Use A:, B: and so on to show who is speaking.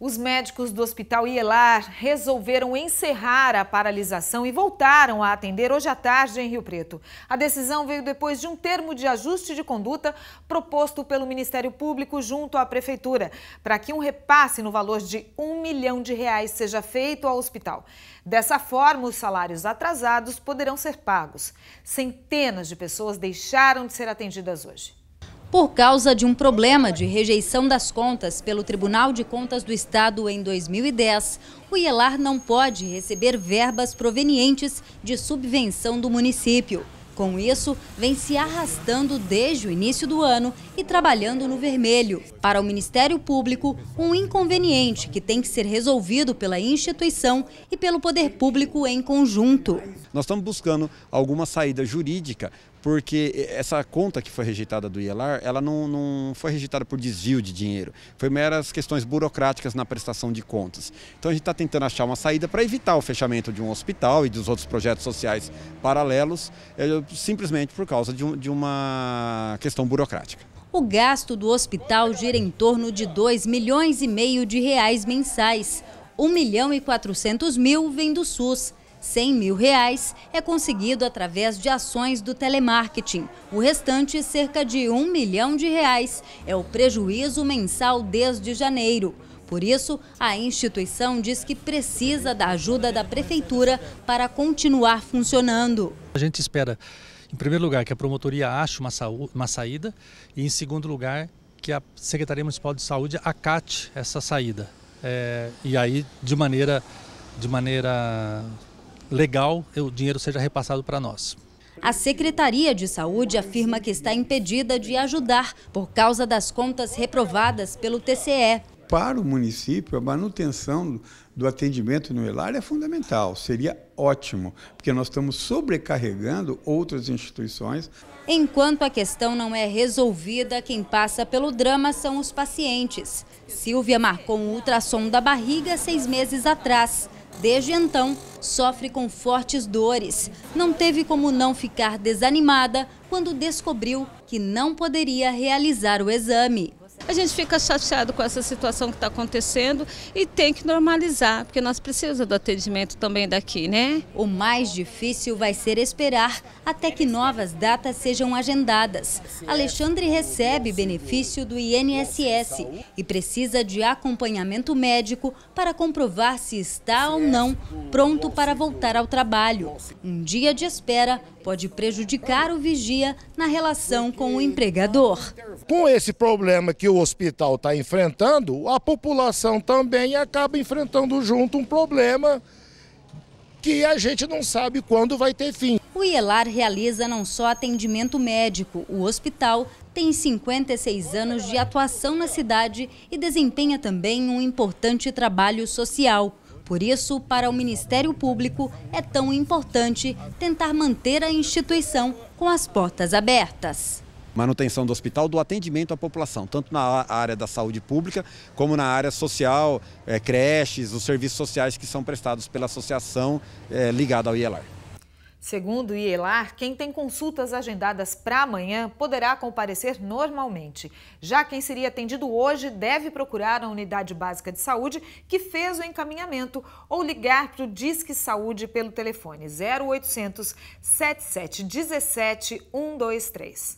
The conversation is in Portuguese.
A: Os médicos do Hospital Ielar resolveram encerrar a paralisação e voltaram a atender hoje à tarde em Rio Preto. A decisão veio depois de um termo de ajuste de conduta proposto pelo Ministério Público junto à Prefeitura, para que um repasse no valor de um milhão de reais seja feito ao hospital. Dessa forma, os salários atrasados poderão ser pagos. Centenas de pessoas deixaram de ser atendidas hoje
B: por causa de um problema de rejeição das contas pelo Tribunal de Contas do Estado em 2010, o IELAR não pode receber verbas provenientes de subvenção do município. Com isso, vem se arrastando desde o início do ano e trabalhando no vermelho. Para o Ministério Público, um inconveniente que tem que ser resolvido pela instituição e pelo poder público em conjunto.
C: Nós estamos buscando alguma saída jurídica porque essa conta que foi rejeitada do IELAR, ela não, não foi rejeitada por desvio de dinheiro, foi meras questões burocráticas na prestação de contas. Então a gente está tentando achar uma saída para evitar o fechamento de um hospital e dos outros projetos sociais paralelos, simplesmente por causa de, um, de uma questão burocrática.
B: O gasto do hospital gira em torno de 2 milhões e meio de reais mensais. 1 milhão e 400 mil vem do SUS. 100 mil reais é conseguido através de ações do telemarketing. O restante, cerca de 1 milhão de reais, é o prejuízo mensal desde janeiro. Por isso, a instituição diz que precisa da ajuda da Prefeitura para continuar funcionando.
A: A gente espera, em primeiro lugar, que a promotoria ache uma, uma saída e, em segundo lugar, que a Secretaria Municipal de Saúde acate essa saída. É, e aí, de maneira, de maneira legal, o dinheiro seja repassado para nós.
B: A Secretaria de Saúde afirma que está impedida de ajudar por causa das contas reprovadas pelo TCE
C: para o município, a manutenção do atendimento no ELAR é fundamental, seria ótimo, porque nós estamos sobrecarregando outras instituições.
B: Enquanto a questão não é resolvida, quem passa pelo drama são os pacientes. Silvia marcou um ultrassom da barriga seis meses atrás. Desde então, sofre com fortes dores. Não teve como não ficar desanimada quando descobriu que não poderia realizar o exame. A gente fica chateado com essa situação que está acontecendo e tem que normalizar, porque nós precisamos do atendimento também daqui, né? O mais difícil vai ser esperar até que novas datas sejam agendadas. Alexandre recebe benefício do INSS e precisa de acompanhamento médico para comprovar se está ou não pronto para voltar ao trabalho. Um dia de espera pode prejudicar o vigia na relação com o empregador. Com esse problema que o o hospital está enfrentando, a população também acaba enfrentando junto um problema que a gente não sabe quando vai ter fim. O IELAR realiza não só atendimento médico, o hospital tem 56 anos de atuação na cidade e desempenha também um importante trabalho social. Por isso, para o Ministério Público, é tão importante tentar manter a instituição com as portas abertas
C: manutenção do hospital, do atendimento à população, tanto na área da saúde pública, como na área social, é, creches, os serviços sociais que são prestados pela associação é, ligada ao IELAR.
A: Segundo o IELAR, quem tem consultas agendadas para amanhã poderá comparecer normalmente. Já quem seria atendido hoje deve procurar a unidade básica de saúde que fez o encaminhamento ou ligar para o Disque Saúde pelo telefone 0800 7717 123.